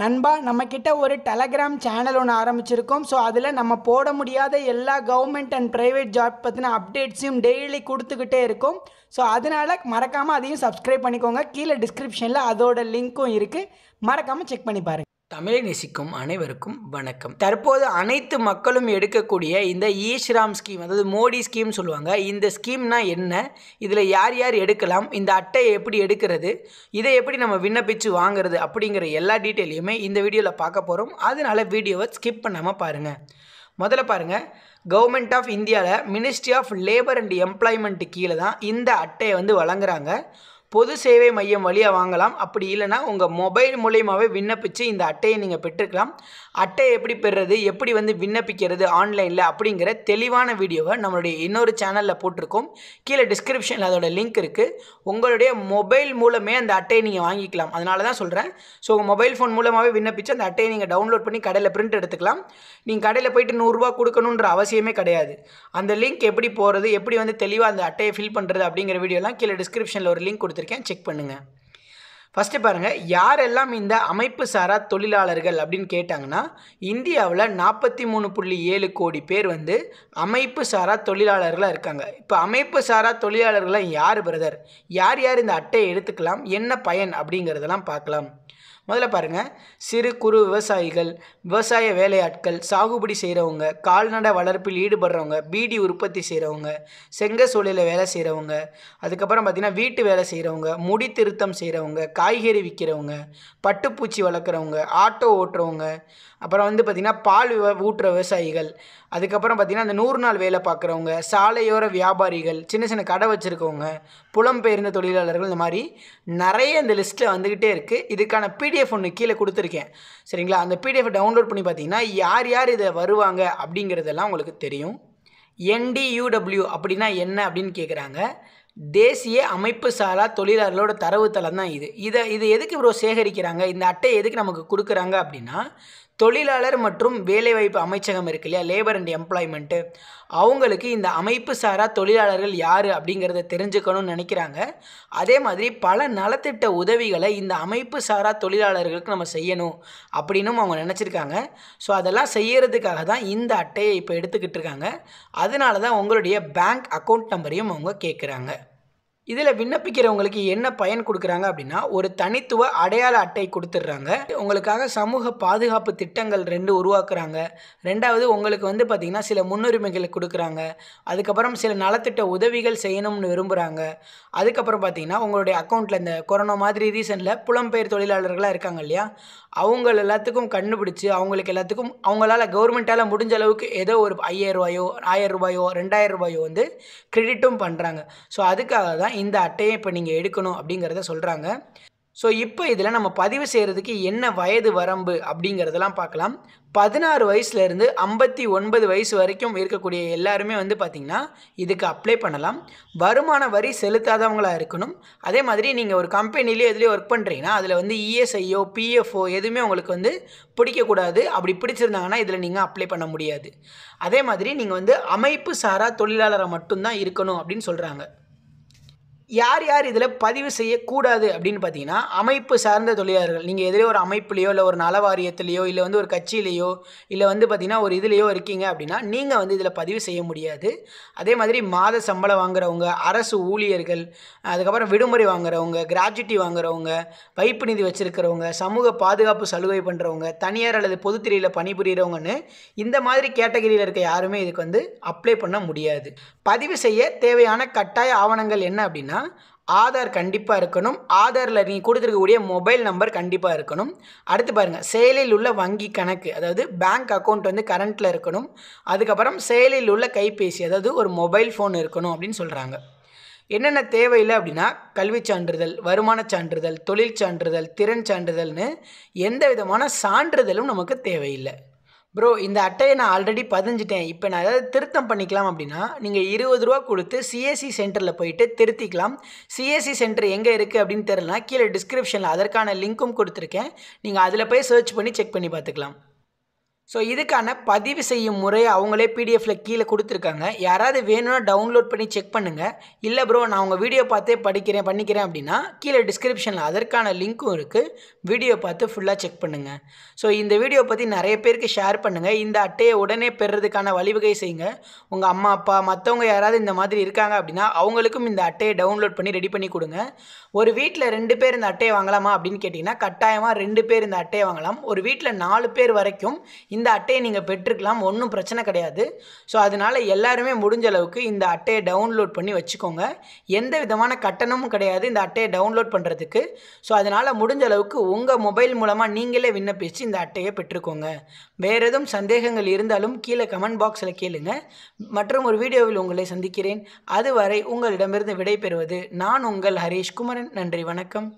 நண்பா நம்மக்கிட்ட ஒரு டெலகிராம் சேனல் ஒன்று ஆரம்பிச்சிருக்கோம் ஸோ அதில் நம்ம போட முடியாத எல்லா கவர்மெண்ட் அண்ட் ப்ரைவேட் ஜாப் பற்றின அப்டேட்ஸையும் டெய்லி கொடுத்துக்கிட்டே இருக்கும் ஸோ அதனால் மறக்காமல் அதையும் சப்ஸ்கிரைப் பண்ணிக்கோங்க கீழே டிஸ்கிரிப்ஷனில் அதோட லிங்க்கும் இருக்குது மறக்காமல் செக் பண்ணி பாருங்கள் தமிழை நேசிக்கும் அனைவருக்கும் வணக்கம் தற்போது அனைத்து மக்களும் எடுக்கக்கூடிய இந்த ஈஸ்ராம் ஸ்கீம் அதாவது மோடி ஸ்கீம் சொல்லுவாங்க இந்த ஸ்கீம்னா என்ன இதில் யார் யார் எடுக்கலாம் இந்த அட்டையை எப்படி எடுக்கிறது இதை எப்படி நம்ம விண்ணப்பித்து வாங்குறது அப்படிங்கிற எல்லா டீட்டெயிலையுமே இந்த வீடியோவில் பார்க்க போகிறோம் அதனால் வீடியோவை ஸ்கிப் பண்ணாமல் பாருங்கள் முதல்ல பாருங்கள் கவர்மெண்ட் ஆஃப் இந்தியாவில் ministry of labour and employment கீழே தான் இந்த அட்டையை வந்து வழங்குறாங்க பொது சேவை மையம் வழியாக வாங்கலாம் அப்படி இல்லைனா உங்கள் மொபைல் மூலியமாகவே விண்ணப்பித்து இந்த அட்டையை நீங்கள் பெற்றுக்கலாம் அட்டையை எப்படி பெறுறது எப்படி வந்து விண்ணப்பிக்கிறது ஆன்லைனில் அப்படிங்கிற தெளிவான வீடியோவை நம்மளுடைய இன்னொரு சேனலில் போட்டிருக்கோம் கீழே டிஸ்கிரிப்ஷனில் அதோட லிங்க் இருக்குது உங்களுடைய மொபைல் மூலமே அந்த அட்டையை நீங்கள் வாங்கிக்கலாம் அதனால தான் சொல்கிறேன் ஸோ உங்கள் மொபைல் ஃபோன் மூலமாகவே விண்ணப்பித்து அந்த அட்டையை நீங்கள் டவுன்லோட் பண்ணி கடையில் பிரிண்ட் எடுத்துக்கலாம் நீங்கள் கடையில் போயிட்டு நூறுரூவா கொடுக்கணுன்ற அவசியமே கிடையாது அந்த லிங்க் எப்படி போகிறது எப்படி வந்து தெளிவாக அந்த அட்டையை ஃபில் பண்ணுறது அப்படிங்கிற வீடியோலாம் கீழே டிஸ்கிரிப்ஷனில் ஒரு லிங்க் கொடுத்து கொடுத்துருக்கேன் செக் பண்ணுங்கள் ஃபஸ்ட்டு பாருங்கள் யாரெல்லாம் இந்த அமைப்பு சாரா தொழிலாளர்கள் அப்படின்னு கேட்டாங்கன்னா இந்தியாவில் நாற்பத்தி மூணு புள்ளி ஏழு கோடி பேர் வந்து அமைப்பு சாரா தொழிலாளர்களாக இருக்காங்க இப்போ அமைப்பு சாரா தொழிலாளர்களாக யார் பிரதர் யார் யார் இந்த அட்டையை எடுத்துக்கலாம் என்ன பயன் அப்படிங்கிறதெல்லாம் பார்க்கலாம் முதல்ல பாருங்கள் சிறு குறு விவசாயிகள் விவசாய வேலையாட்கள் சாகுபடி செய்கிறவங்க கால்நடை வளர்ப்பில் ஈடுபடுறவங்க பீடி உற்பத்தி செய்கிறவங்க செங்க சூழலில் வேலை செய்கிறவங்க அதுக்கப்புறம் பார்த்திங்கன்னா வீட்டு வேலை செய்கிறவங்க முடி திருத்தம் செய்கிறவங்க காய்கறி விற்கிறவங்க பட்டுப்பூச்சி வளர்க்குறவங்க ஆட்டோ ஓட்டுறவங்க அப்புறம் வந்து பார்த்திங்கன்னா பால் விவ ஊட்டுற விவசாயிகள் அதுக்கப்புறம் பார்த்திங்கன்னா அந்த நூறு நாள் வேலை பார்க்குறவங்க சாலையோர வியாபாரிகள் சின்ன சின்ன கடை வச்சுருக்கவங்க புலம்பெயர்ந்த தொழிலாளர்கள் இந்த மாதிரி நிறைய இந்த லிஸ்ட்டில் வந்துக்கிட்டே இருக்குது இதுக்கான பிடிஎஃப் ஒன்று கீழே கொடுத்துருக்கேன் சரிங்களா அந்த பிடிஎஃப் டவுன்லோட் பண்ணி பார்த்திங்கன்னா யார் யார் இதை வருவாங்க அப்படிங்கிறதெல்லாம் உங்களுக்கு தெரியும் என்டியூடபிள்யூ அப்படின்னா என்ன அப்படின்னு கேட்குறாங்க தேசிய அமைப்பு சாரா தொழிலாளர்களோட தரவுத்தளம் தான் இது இதை இது எதுக்கு இவ்வளோ சேகரிக்கிறாங்க இந்த அட்டையை எதுக்கு நமக்கு கொடுக்குறாங்க அப்படின்னா தொழிலாளர் மற்றும் வேலைவாய்ப்பு அமைச்சகம் இருக்கு இல்லையா லேபர் அண்ட் எம்ப்ளாய்மெண்ட்டு அவங்களுக்கு இந்த அமைப்பு சாரா தொழிலாளர்கள் யார் அப்படிங்கிறத தெரிஞ்சுக்கணும்னு நினைக்கிறாங்க அதே மாதிரி பல நலத்திட்ட உதவிகளை இந்த அமைப்பு சாரா தொழிலாளர்களுக்கு நம்ம செய்யணும் அப்படின்னும் அவங்க நினச்சிருக்காங்க ஸோ அதெல்லாம் செய்கிறதுக்காக தான் இந்த அட்டையை இப்போ எடுத்துக்கிட்டு இருக்காங்க அதனால தான் உங்களுடைய பேங்க் அக்கௌண்ட் நம்பரையும் அவங்க கேட்குறாங்க இதில் விண்ணப்பிக்கிறவங்களுக்கு என்ன பயன் கொடுக்குறாங்க அப்படின்னா ஒரு தனித்துவ அடையாள அட்டை கொடுத்துட்றாங்க உங்களுக்காக சமூக பாதுகாப்பு திட்டங்கள் ரெண்டு உருவாக்குறாங்க ரெண்டாவது உங்களுக்கு வந்து பார்த்திங்கன்னா சில முன்னுரிமைகளை கொடுக்குறாங்க அதுக்கப்புறம் சில நலத்திட்ட உதவிகள் செய்யணும்னு விரும்புகிறாங்க அதுக்கப்புறம் பார்த்திங்கன்னா உங்களுடைய அக்கௌண்ட்டில் இந்த கொரோனா மாதிரி ரீசனில் புலம்பெயர் தொழிலாளர்களாக இருக்காங்க இல்லையா அவங்கள எல்லாத்துக்கும் கண்டுபிடிச்சி அவங்களுக்கு எல்லாத்துக்கும் அவங்களால் கவர்மெண்ட்டால் முடிஞ்ச அளவுக்கு ஏதோ ஒரு ஐயாயிரம் ரூபாயோ ஆயிரம் ரூபாயோ ரெண்டாயிரம் ரூபாயோ வந்து கிரெடிட்டும் பண்ணுறாங்க ஸோ அதுக்காக தான் இந்த அட்டையை இப்போ நீங்கள் எடுக்கணும் அப்படிங்கிறத சொல்கிறாங்க ஸோ இப்போ இதில் நம்ம பதிவு செய்கிறதுக்கு என்ன வயது வரம்பு அப்படிங்கிறதெல்லாம் பார்க்கலாம் பதினாறு வயசுலேருந்து ஐம்பத்தி ஒன்பது வயசு வரைக்கும் இருக்கக்கூடிய எல்லாருமே வந்து பார்த்திங்கன்னா இதுக்கு அப்ளை பண்ணலாம் வருமான வரி செலுத்தாதவங்களாக இருக்கணும் அதே மாதிரி நீங்கள் ஒரு கம்பெனிலேயே எதுலேயோ ஒர்க் பண்ணுறீங்கன்னா அதில் வந்து இஎஸ்ஐயோ e பிஎஃப்ஓ எதுவுமே உங்களுக்கு வந்து பிடிக்கக்கூடாது அப்படி பிடிச்சிருந்தாங்கன்னா இதில் நீங்கள் அப்ளை பண்ண முடியாது அதே மாதிரி நீங்கள் வந்து அமைப்பு சாரா தொழிலாளராக மட்டும்தான் இருக்கணும் அப்படின்னு சொல்கிறாங்க யார் யார் இதில் பதிவு செய்யக்கூடாது அப்படின்னு பார்த்தீங்கன்னா அமைப்பு சார்ந்த தொழிலாளர்கள் நீங்கள் எதிரே ஒரு அமைப்புலேயோ இல்லை ஒரு நல இல்லை வந்து ஒரு கட்சியிலேயோ இல்லை வந்து பார்த்திங்கன்னா ஒரு இதுலேயோ இருக்கீங்க அப்படின்னா நீங்கள் வந்து இதில் பதிவு செய்ய முடியாது அதே மாதிரி மாத சம்பளம் வாங்குறவங்க அரசு ஊழியர்கள் அதுக்கப்புறம் விடுமுறை வாங்குறவங்க கிராஜுவிட்டி வாங்குறவங்க வைப்பு நிதி வச்சுருக்கிறவங்க சமூக பாதுகாப்பு சலுகை பண்ணுறவங்க தனியார் அல்லது பொதுத்துறையில் பணிபுரிகிறவங்கன்னு இந்த மாதிரி கேட்டகரியில் இருக்க யாருமே இதுக்கு வந்து அப்ளை பண்ண முடியாது பதிவு செய்ய தேவையான கட்டாய ஆவணங்கள் என்ன அப்படின்னா அப்படின்னா ஆதார் கண்டிப்பாக இருக்கணும் ஆதாரில் நீங்கள் கொடுத்துருக்கக்கூடிய மொபைல் நம்பர் கண்டிப்பாக இருக்கணும் அடுத்து பாருங்கள் செயலில் உள்ள வங்கி கணக்கு அதாவது பேங்க் அக்கௌண்ட் வந்து கரண்ட்டில் இருக்கணும் அதுக்கப்புறம் செயலில் உள்ள கைபேசி அதாவது ஒரு மொபைல் ஃபோன் இருக்கணும் அப்படின்னு சொல்கிறாங்க என்னென்ன தேவையில்லை அப்படின்னா கல்விச் சான்றிதழ் வருமானச் சான்றிதழ் தொழில் சான்றிதழ் திறன் சான்றிதழ்னு எந்த விதமான சான்றிதழும் நமக்கு தேவையில்லை ப்ரோ இந்த அட்டையை நான் ஆல்ரெடி பதிஞ்சிட்டேன் இப்போ நான் ஏதாவது திருத்தம் பண்ணிக்கலாம் அப்படின்னா நீங்கள் இருபது ரூபா கொடுத்து சிஎஸ்சி சென்டரில் போயிட்டு திருத்திக்கலாம் சிஎஸ்சி சென்டர் எங்கே இருக்குது அப்படின்னு தெரிலனா கீழே டிஸ்கிரிப்ஷனில் அதற்கான லிங்க்கும் கொடுத்துருக்கேன் நீங்கள் அதில் போய் சர்ச் பண்ணி செக் பண்ணி பார்த்துக்கலாம் ஸோ இதுக்கான பதிவு செய்யும் முறை அவங்களே பிடிஎஃப்பில் கீழே கொடுத்துருக்காங்க யாராவது வேணும்னா டவுன்லோட் பண்ணி செக் பண்ணுங்கள் இல்லை ப்ரோ நான் உங்கள் வீடியோ பார்த்தே படிக்கிறேன் பண்ணிக்கிறேன் அப்படின்னா கீழே டிஸ்கிரிப்ஷனில் அதற்கான லிங்க்கும் இருக்குது வீடியோ பார்த்து ஃபுல்லாக செக் பண்ணுங்கள் ஸோ இந்த வீடியோ பற்றி நிறைய பேருக்கு ஷேர் பண்ணுங்கள் இந்த அட்டையை உடனே பெறுறதுக்கான வழிவகை செய்யுங்க உங்கள் அம்மா அப்பா மற்றவங்க யாராவது இந்த மாதிரி இருக்காங்க அப்படின்னா அவங்களுக்கும் இந்த அட்டையை டவுன்லோட் பண்ணி ரெடி பண்ணி கொடுங்க ஒரு வீட்டில் ரெண்டு பேர் இந்த அட்டையை வாங்கலாமா அப்படின்னு கேட்டிங்கன்னா கட்டாயமாக ரெண்டு பேர் இந்த அட்டையை வாங்கலாம் ஒரு வீட்டில் நாலு பேர் வரைக்கும் இந்த அட்டையை நீங்கள் பெற்றுக்கலாம் ஒன்றும் பிரச்சனை கிடையாது ஸோ அதனால் எல்லாருமே முடிஞ்ச அளவுக்கு இந்த அட்டையை டவுன்லோட் பண்ணி வச்சுக்கோங்க எந்த விதமான கட்டணமும் கிடையாது இந்த அட்டையை டவுன்லோட் பண்ணுறதுக்கு ஸோ அதனால் முடிஞ்ச அளவுக்கு உங்கள் மொபைல் மூலமாக நீங்களே விண்ணப்பித்து இந்த அட்டையை பெற்றுக்கோங்க வேறு எதுவும் சந்தேகங்கள் இருந்தாலும் கீழே கமெண்ட் பாக்ஸில் கேளுங்க மற்றும் ஒரு வீடியோவில் உங்களை சந்திக்கிறேன் அதுவரை உங்களிடமிருந்து விடைபெறுவது நான் உங்கள் ஹரீஷ்குமரன் குமரன் நன்றி வணக்கம்